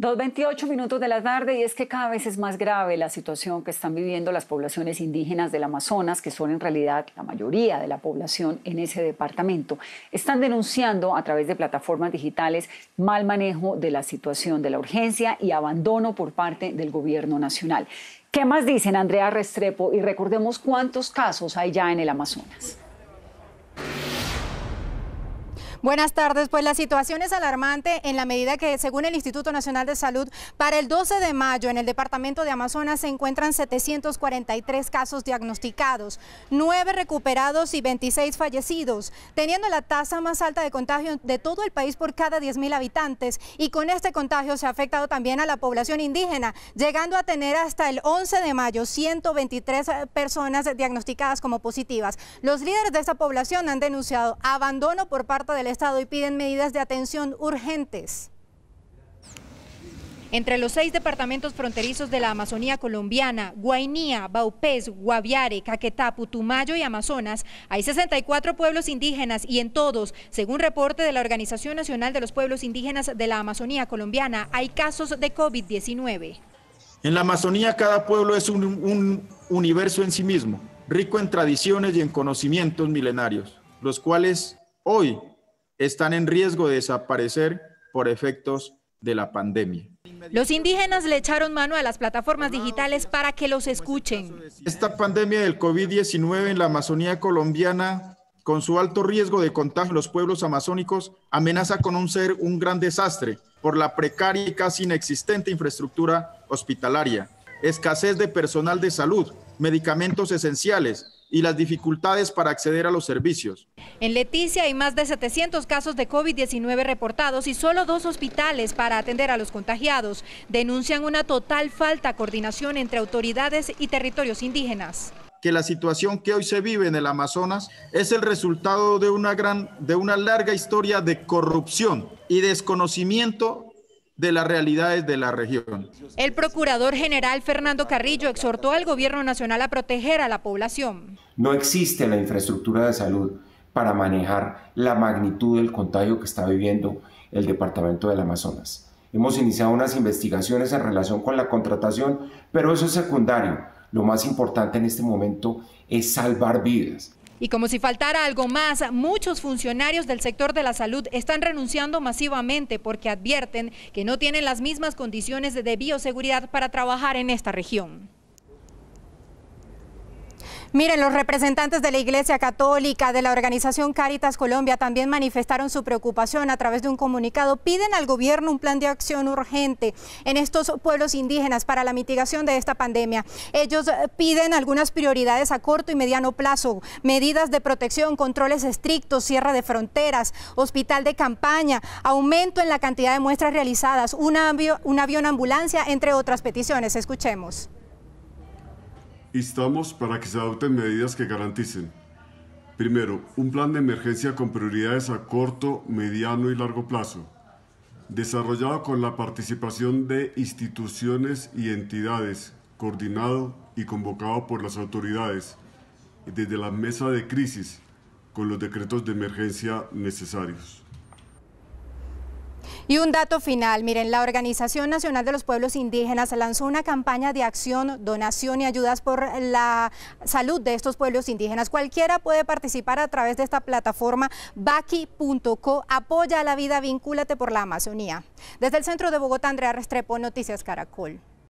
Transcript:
2.28 minutos de la tarde y es que cada vez es más grave la situación que están viviendo las poblaciones indígenas del Amazonas, que son en realidad la mayoría de la población en ese departamento. Están denunciando a través de plataformas digitales mal manejo de la situación de la urgencia y abandono por parte del gobierno nacional. ¿Qué más dicen Andrea Restrepo? Y recordemos cuántos casos hay ya en el Amazonas. Buenas tardes. Pues la situación es alarmante en la medida que, según el Instituto Nacional de Salud, para el 12 de mayo en el departamento de Amazonas se encuentran 743 casos diagnosticados, 9 recuperados y 26 fallecidos, teniendo la tasa más alta de contagio de todo el país por cada 10.000 habitantes. Y con este contagio se ha afectado también a la población indígena, llegando a tener hasta el 11 de mayo 123 personas diagnosticadas como positivas. Los líderes de esta población han denunciado abandono por parte del Estado y piden medidas de atención urgentes. Entre los seis departamentos fronterizos de la Amazonía colombiana, Guainía, Baupés, Guaviare, Caquetá, Putumayo y Amazonas, hay 64 pueblos indígenas y en todos, según reporte de la Organización Nacional de los Pueblos Indígenas de la Amazonía colombiana, hay casos de COVID-19. En la Amazonía cada pueblo es un, un universo en sí mismo, rico en tradiciones y en conocimientos milenarios, los cuales hoy están en riesgo de desaparecer por efectos de la pandemia. Los indígenas le echaron mano a las plataformas digitales para que los escuchen. Esta pandemia del COVID-19 en la Amazonía colombiana, con su alto riesgo de contagio en los pueblos amazónicos, amenaza con un ser un gran desastre por la precaria y casi inexistente infraestructura hospitalaria, escasez de personal de salud, medicamentos esenciales, y las dificultades para acceder a los servicios. En Leticia hay más de 700 casos de COVID-19 reportados y solo dos hospitales para atender a los contagiados. Denuncian una total falta de coordinación entre autoridades y territorios indígenas que la situación que hoy se vive en el Amazonas es el resultado de una, gran, de una larga historia de corrupción y desconocimiento de las realidades de la región. El procurador general Fernando Carrillo exhortó al gobierno nacional a proteger a la población. No existe la infraestructura de salud para manejar la magnitud del contagio que está viviendo el departamento del Amazonas. Hemos iniciado unas investigaciones en relación con la contratación, pero eso es secundario. Lo más importante en este momento es salvar vidas. Y como si faltara algo más, muchos funcionarios del sector de la salud están renunciando masivamente porque advierten que no tienen las mismas condiciones de bioseguridad para trabajar en esta región. Miren, los representantes de la Iglesia Católica, de la organización Caritas Colombia, también manifestaron su preocupación a través de un comunicado. Piden al gobierno un plan de acción urgente en estos pueblos indígenas para la mitigación de esta pandemia. Ellos eh, piden algunas prioridades a corto y mediano plazo, medidas de protección, controles estrictos, cierre de fronteras, hospital de campaña, aumento en la cantidad de muestras realizadas, un avión, un avión ambulancia, entre otras peticiones. Escuchemos. Instamos para que se adopten medidas que garanticen, primero, un plan de emergencia con prioridades a corto, mediano y largo plazo, desarrollado con la participación de instituciones y entidades, coordinado y convocado por las autoridades, desde la mesa de crisis, con los decretos de emergencia necesarios. Y un dato final, miren, la Organización Nacional de los Pueblos Indígenas lanzó una campaña de acción, donación y ayudas por la salud de estos pueblos indígenas. Cualquiera puede participar a través de esta plataforma baki.co. Apoya la vida, vincúlate por la Amazonía. Desde el centro de Bogotá, Andrea Restrepo, Noticias Caracol.